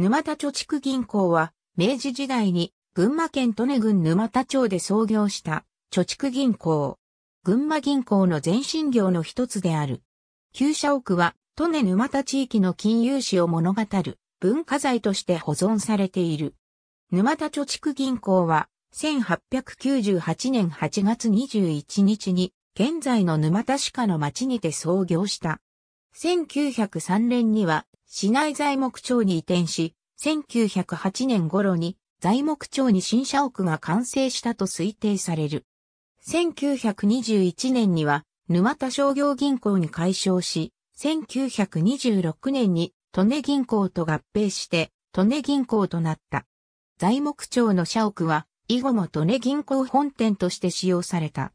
沼田貯蓄銀行は、明治時代に群馬県利根郡沼田町で創業した貯蓄銀行。群馬銀行の前身業の一つである。旧社屋は、利根沼田地域の金融史を物語る文化財として保存されている。沼田貯蓄銀行は、1898年8月21日に、現在の沼田市下の町にて創業した。1903年には、市内材木町に移転し、1908年頃に材木町に新社屋が完成したと推定される。1921年には沼田商業銀行に改称し、1926年に利根銀行と合併して、利根銀行となった。材木町の社屋は、以後も利根銀行本店として使用された。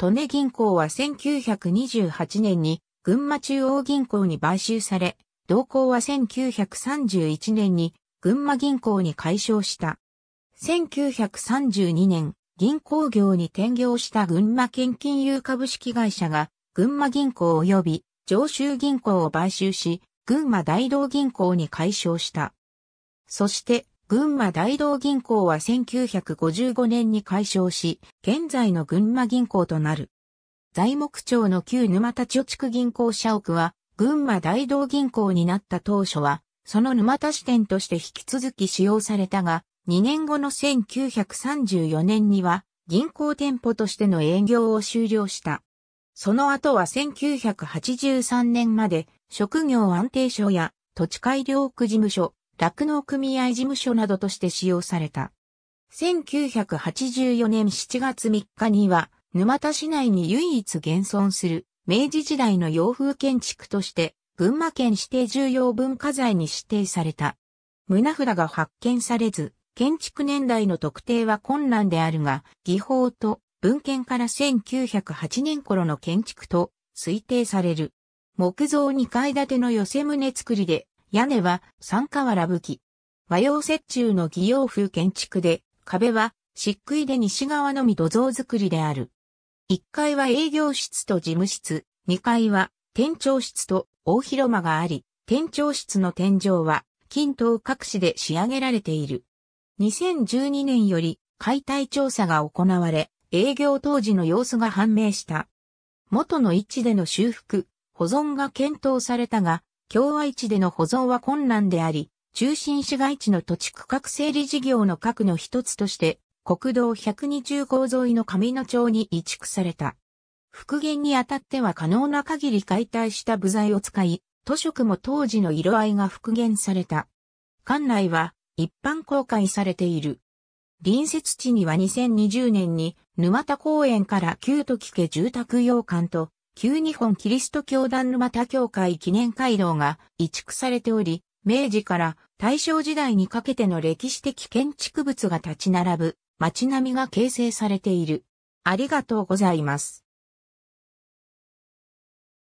利根銀行は1928年に群馬中央銀行に買収され、同行は1931年に群馬銀行に解消した。1932年、銀行業に転業した群馬県金融株式会社が、群馬銀行及び上州銀行を買収し、群馬大道銀行に解消した。そして、群馬大道銀行は1955年に解消し、現在の群馬銀行となる。材木町の旧沼田貯蓄銀行社屋は、群馬大道銀行になった当初は、その沼田支店として引き続き使用されたが、2年後の1934年には銀行店舗としての営業を終了した。その後は1983年まで職業安定所や土地改良区事務所、酪農組合事務所などとして使用された。1984年7月3日には沼田市内に唯一現存する明治時代の洋風建築として、群馬県指定重要文化財に指定された。胸札が発見されず、建築年代の特定は困難であるが、技法と文献から1908年頃の建築と推定される。木造2階建ての寄せ棟造りで、屋根は三河原武き。和洋折衷の義洋風建築で、壁は漆喰で西側のみ土蔵造りである。1階は営業室と事務室、2階は店長室と大広間があり、店長室の天井は均等各紙で仕上げられている。2012年より解体調査が行われ、営業当時の様子が判明した。元の位置での修復、保存が検討されたが、共和位置での保存は困難であり、中心市街地の土地区画整理事業の核の一つとして国道120号沿いの上野町に移築された。復元にあたっては可能な限り解体した部材を使い、図色も当時の色合いが復元された。館内は一般公開されている。隣接地には2020年に沼田公園から旧時家住宅洋館と旧日本キリスト教団沼田教会記念街道が移築されており、明治から大正時代にかけての歴史的建築物が立ち並ぶ街並みが形成されている。ありがとうございます。